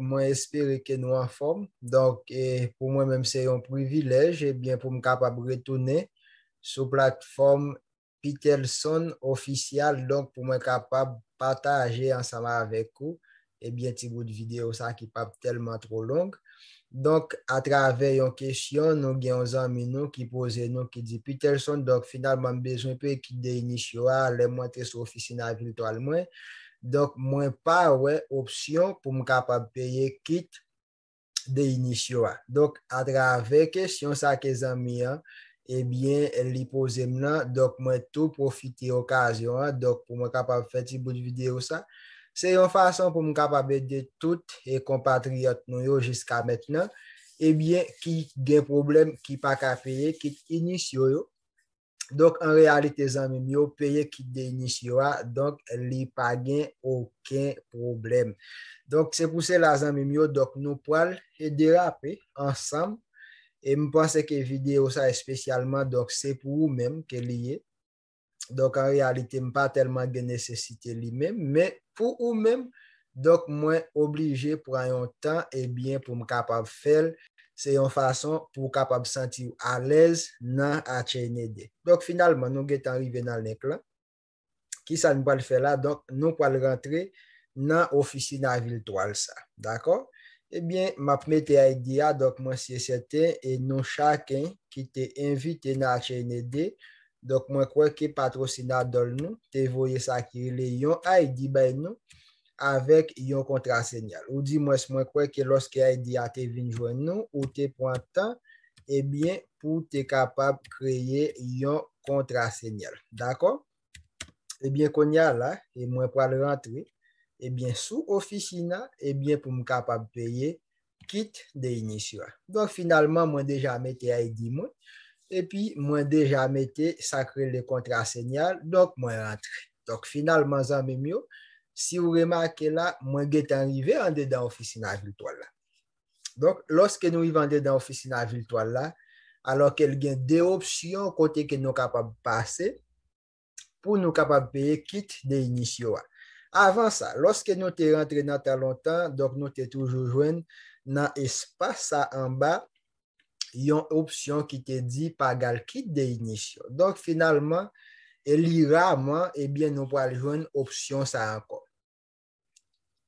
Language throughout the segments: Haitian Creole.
mwen espere ke nou anforme pou mwen menm se yon privilej e pou m kapab retoune sou platform Peterson ofisyal pou m kapab pataje ansama avek ou e ti bout videyo sa ki pap telman tro long a trave yon kesyon nou gen yon zami nou ki pose nou ki di Peterson finalman bezon pe ki de inisywa le mwen te sou ofisyna virtual mwen Donk mwen pa we opsyon pou mwen kapab peye kit de inisyon. Donk atrave ke syon sa ke zamiyan, ebyen li pozem nan, donk mwen tou profite okasyon, donk pou mwen kapab feti bout videyo sa. Se yon fason pou mwen kapab peye de tout e kompatriot nou yo jiska metnan, ebyen ki gen problem ki pa ka peye kit inisyon yo, Donk, an realite zanmim yo, peye ki denisywa, donk, li pa gen oken problem. Donk, se pou se la zanmim yo, donk, nou poal he derape ansam. E mi panse ke videyo sa espesyalman, donk, se pou ou menm ke liye. Donk, an realite, mi pa telman gen nesesite li menm. Men, pou ou menm, donk, mwen oblije pou ayon tan, e bien pou m kapab fel... Se yon fason pou kapab senti ou alez nan a chenye de. Dok finalman, nou get anrive nan lèk lan. Ki sa nou bal fè la, donk nou pal rentre nan ofisi nan vil toal sa. Dakon? Ebyen, mapme te ay di ya, donk mwen siye seten, e non chaken ki te invite nan a chenye de. Donk mwen kwen ke patrosi nan dol nou, te voye sa ki yon ay di bay nou. avèk yon kontrasenyal. Ou di mwen se mwen kwen ke loske a ydi a te vin jwen nou, ou te pon tan, ebyen pou te kapab kreye yon kontrasenyal. Dakon? Ebyen kon ya la, e mwen kwa le rentre, ebyen sou ofisina, ebyen pou m kapab peye kit de inisywa. Donk finalman mwen deja mette a ydi mwen, e pi mwen deja mette sa kreye le kontrasenyal, donk mwen rentre. Donk finalman zan mwen myo, Si ou remak ke la, mwen ge te anrive ande dan ofisinaj litoal la. Donk, loske nou i vande dan ofisinaj litoal la, alok el gen de opsyon kote ke nou kapab pase, pou nou kapab peye kit de inisyon. Avan sa, loske nou te rentre nan talon tan, donk nou te toujou jwen nan espasa anba, yon opsyon ki te di pa gal kit de inisyon. Donk, finalman, el li ramman, eh ebyen nou pal jwen opsyon sa anko.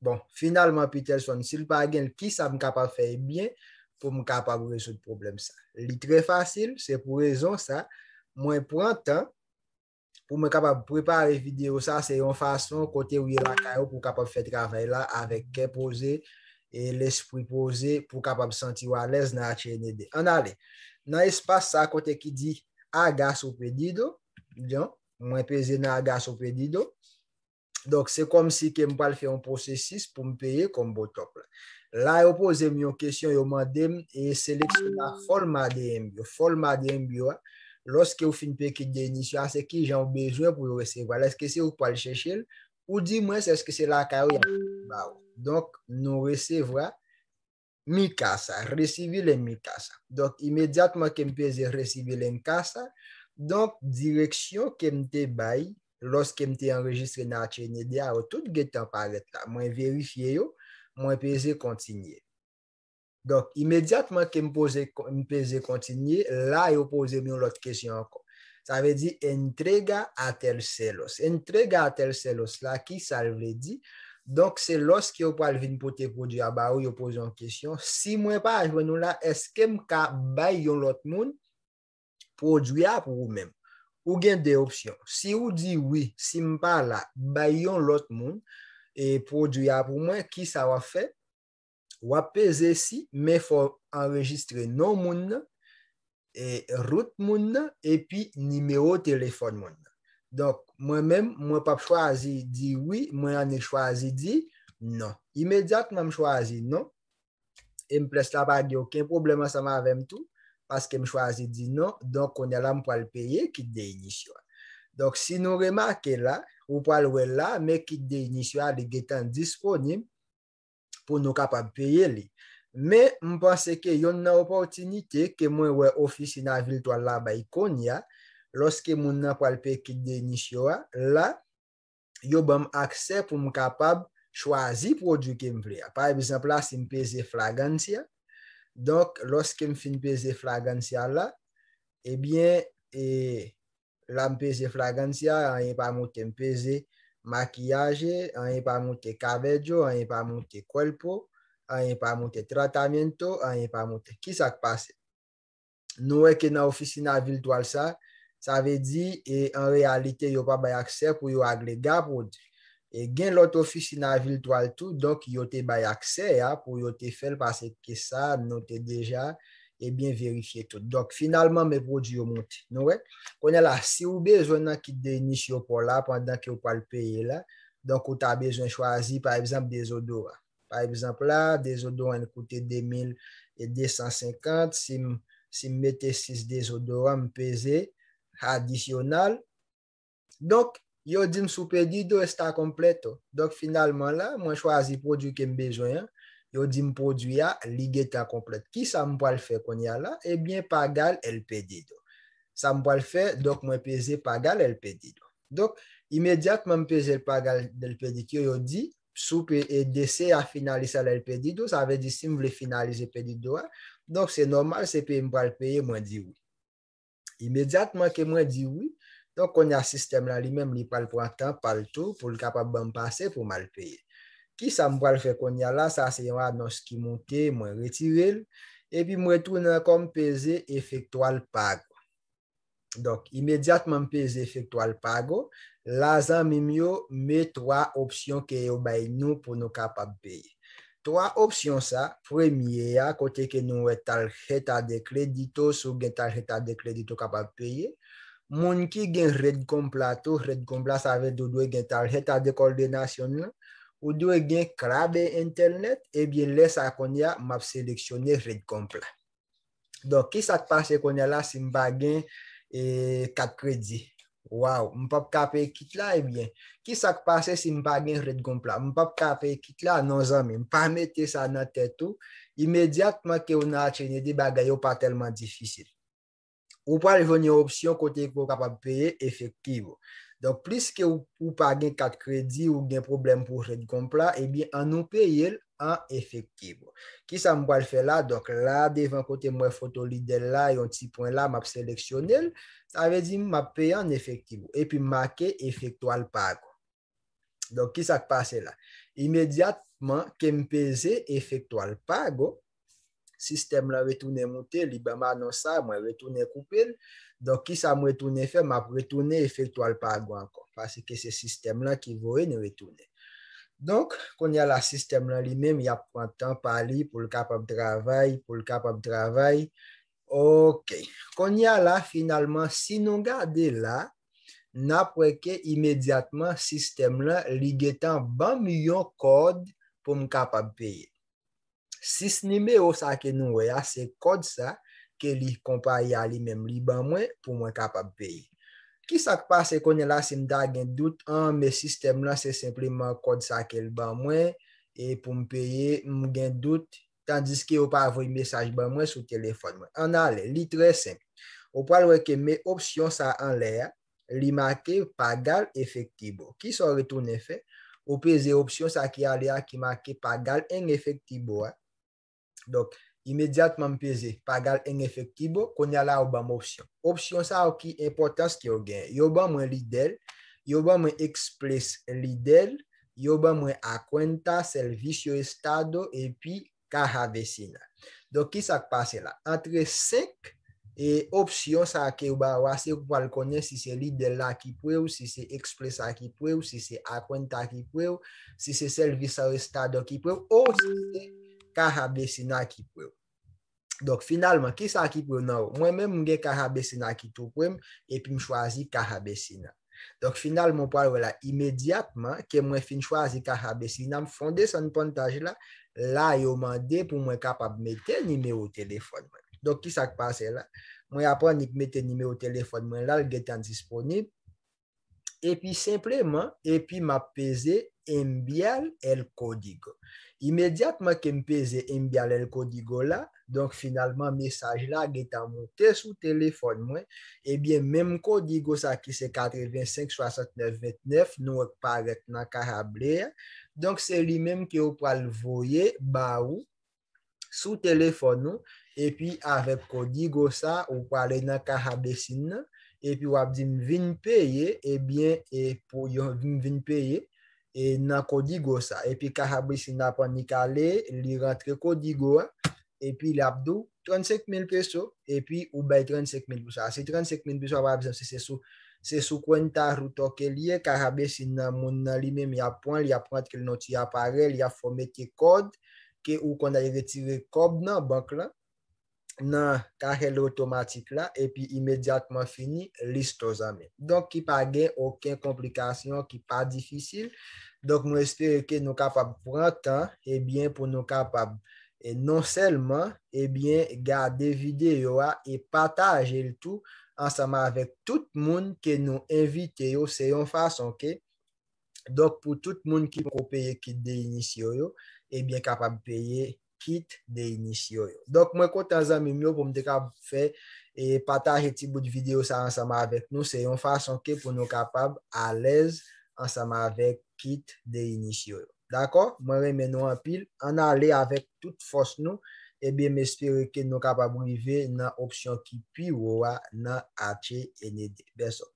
Bon, finalman pi tel son, si l pa gen l ki sa m kapab feye byen pou m kapab reso l problem sa. Li tre fasil, se pou rezon sa, mwen prantan pou m kapab prepare video sa, se yon fason kote wye la kayo pou kapab fey travay la avek ke pose, e l espri pose pou kapab senti walez nan atjenede. An ale, nan espasa kote ki di agaso pedido, mwen peze nan agaso pedido, Donk se kom si kem pal fe yon prosesis pou mpeye kom botop la. Ah, la yon pose myon kesyon yon mandem e seleksyon la fol madenbyo. Fol madenbyo la, loske yon fin pekid denisyon, se ki jan bejwen pou yon resevo. La eske se yon pal cheshe l, ou di mwen se eske se la kawiyan. Donk nou resevo la, mikasa, resivi len mikasa. Donk imediatman kem peze resivi len mikasa. Donk direksyon kem te bayi, los kem te enregistre na chenye diya, ou tout ge te anparet la. Mwen verifiye yo, mwen peze kontinye. Donk, imediatman kem peze kontinye, la yo pose mwen lot kesyon anko. Sa ve di, entrega atel selos. Entrega atel selos la ki salve di, donk se los ki yo pal vin pote podu ya ba ou yo pose an kesyon, si mwen pa ajwen nou la, eskem ka bay yon lot moun podu ya pou ou menm? Ou gen de opsyon. Si ou di oui, si m pa la, bayyon lot moun. E pou di ya pou mwen, ki sa wap fe? Wap pe zesi, me fò enregistre nou moun. E rout moun, e pi nime o telefon moun. Donk, mwen mèm, mwen pap chwazi di oui, mwen ane chwazi di non. Imediat mwen m chwazi non. E m ples la bag yo, ken problema sa m avèm tou? aske m chwazi di nou, donk onye la m pou alpeye kit de inisywa. Donk si nou remake la, ou pou alwe la, me kit de inisywa li getan disponib pou nou kapab peye li. Me m pase ke yon nan opotinite ke mwen we ofisi nan vil to alabay kon ya, loske moun nan pou alpeye kit de inisywa, la, yo bam akse pou m kapab chwazi produke m ple ya. Par exemple la si m peze flagans ya, Donk, loske m fin peze flagantia la, ebyen, e, la m peze flagantia, an yon pa mouten peze makiyaje, an yon pa mouten kavejo, an yon pa mouten kwelpo, an yon pa mouten tratamiento, an yon pa mouten kisak pase. Nou eke nan ofisi nan vil toal sa, sa ve di, en realite, yo pa bay aksep ou yo aglega pou di. E gen lot ofisi nan vil toal tou, donk yo te bay akse ya, pou yo te fel pase ke sa, note deja, e bien verifye tou. Donk finalman, me pou di yo monte, nou we? Kwenye la, si ou bezonan ki denish yo pou la, pandan ki ou pal peye la, donk ou ta bezon chwazi, par ebzamp desodora. Par ebzamp la, desodora en koute 2250, si mwete 6 desodora, mwete 6 desodora mwete 6 desodora mwete 6 desodora mwete 6 desodora mwete 6 desodora mwete 6 desodora mwete 6 desodora mwete 6 desodora mwete 6 desodora mwete 6 desodora m Yo di m sou pedido, e sta kompleto. Dok finalman la, mwen chwazi produke m bejoyan, yo di m produya ligeta kompleto. Ki sa m pal fe konya la? Ebyen, pagal el pedido. Sa m pal fe, dok mwen peze pagal el pedido. Dok, imediatman m peze pagal el pedido. Yo di, sou pe e dese a finalisa l el pedido, sa ve di si m vle finalize pedido a. Dok se normal, se pe m pal peye, mwen di ou. Imediatman ke mwen di ou, Donk kon ya sistem la li mem li pal prantan pal tou pou li kapap ban pase pou mal peye. Ki sa mwal fe kon ya la sa se yon anons ki monte mwen retirel. Epi mwen tou nan kom peze efektwal pago. Donk imediatman peze efektwal pago. Lazan mi myo me 3 opsyon ke yo bay nou pou nou kapap peye. 3 opsyon sa. Premye ya kote ke nou we taljeta de kredito sou gen taljeta de kredito kapap peye. Moun ki gen red kompla tou, red kompla sa vèd ou dwe gen talhet a dekolde nasyon lan, ou dwe gen krabe internet, ebyen lè sa konya map seleksyonne red kompla. Don, ki sa kpase konya la si mba gen e, kat kredi? Waw, mpap kape ekit la ebyen. Ki sa kpase si mba gen red kompla? Mpap kape ekit la nan zanmen, mpame te sa nan tetou, imediatman ke ou nan atjenye di bagay ou pa telman difisil. Ou pa li venye opsyon kote pou kapap peye efektivou. Don plis ke ou pa gen kat kredi ou gen problem pou redi kompla, ebi eh an nou peye el an efektivou. Ki sa mwa l fe la, donk la devan kote mwen fotolide la, yon ti pon la map seleksyonel, sa ve di map peye an efektivou, e pi make efektwal pagou. Donk ki sa k pase la? Imediatman ke mpeze efektwal pagou, Sistem la retoune mouté, li bèman anonsa, mwen retoune koupen. Donk ki sa mwen retoune fè, mwen retoune e fèl toal pa gwa ankon. Fase ke se sistem la ki vòe nè retoune. Donk, kon ya la sistem la li mèm, ya pantan pali pou l'kapab travay, pou l'kapab travay. Ok, kon ya la finalman, si nou gade la, nan preke imediatman sistem la li getan ban milyon kod pou m kapab peye. Sis nime ou sa ke nou we a, se kod sa ke li kompa ya li mem li ban mwen pou mwen kapap peye. Ki sak pa se konye la se mda gen dout an, me sistem la se simplement kod sa ke li ban mwen e pou mpeye mwen gen dout tandis ki ou pa avoye mesaj ban mwen sou telefon mwen. An ale, li tre se, ou pal we ke me opsyon sa an le a, li make pagal efektibo. Ki so retounen fe, ou peze opsyon sa ki a le a ki make pagal en efektibo a, Dok, imediatman peze, pagal en efektibo, konye la ou bame opsyon. Opsyon sa ou ki importans ki ou gen. Yo bame lidel, yo bame ekspres lidel, yo bame akwenta, servis yo estado, epi kaja desina. Dok, ki sak pase la? Antre sek, e opsyon sa ki ou bame wase wak konye si se lidel la ki pou, si se ekspres la ki pou, si se akwenta ki pou, si se servis yo estado ki pou, ou si se... karabesi nan ki pou yo. Dok finalman, ki sa ki pou yo nan yo? Mwen men mwen gen karabesi nan ki tou pou yon epi mwen chwazi karabesi nan. Dok finalman, mwen pal wè la imediatman ke mwen fin chwazi karabesi nan mwen fonde san yon pwantaj la la yon mande pou mwen kapab mette nime ou telefonman. Dok ki sa ki pase la? Mwen apan ni k mette nime ou telefonman lal gen tan disponib. Epi simplement, epi mwen apese Mbial el kodigo Imediatman ke mpeze Mbial el kodigo la Donk finalman mesaj la Ge ta mwote sou telefon mwen Ebyen menm kodigo sa ki se 85 69 29 Nou ek paret nan karable Donk se li menm ki ou pwal Voye ba ou Sou telefon nou Epyi avep kodigo sa Ou pwale nan karabesin nan Epyi wap di mvin peye Ebyen e pou yon vvin peye E nan kodigo sa. E pi karabè si nan apan ni kale, li rentre kodigo. E pi la apdou 35,000 preso. E pi ou bay 35,000 preso. Asi 35,000 preso apan apzèm se se sou kwen ta ruto ke liye. Karabè si nan moun nan li men mi apan. Li apan atke l noti apare. Li ap fomet ki kod. Ki ou kanda yi retire kob nan bank la. nan kakel otomatik la, epi imediatman fini listo zame. Donk ki pa gen oken komplikasyon ki pa difisil, donk nou espere ke nou kapab pou an tan, epi pou nou kapab, e non selman, epi gade videyo a, epi pataje l tou, ansama avek tout moun ke nou evite yo, se yon fason ke, donk pou tout moun ki pou peye ki de inisiyo yo, epi kapab peye, Kit de inisiyo yo. Dok mwen kontan zanmim yo pou mde ka pou fe. E pataje ti bout videyo sa ansama avèk nou. Se yon fason ke pou nou kapab. A lez ansama avèk. Kit de inisiyo yo. Dakon? Mwen remen nou an pil. An ale avèk tout fos nou. E bie mespere ke nou kapab ou vive. Nan opsyon ki pi wowa nan atye ene de. Beso.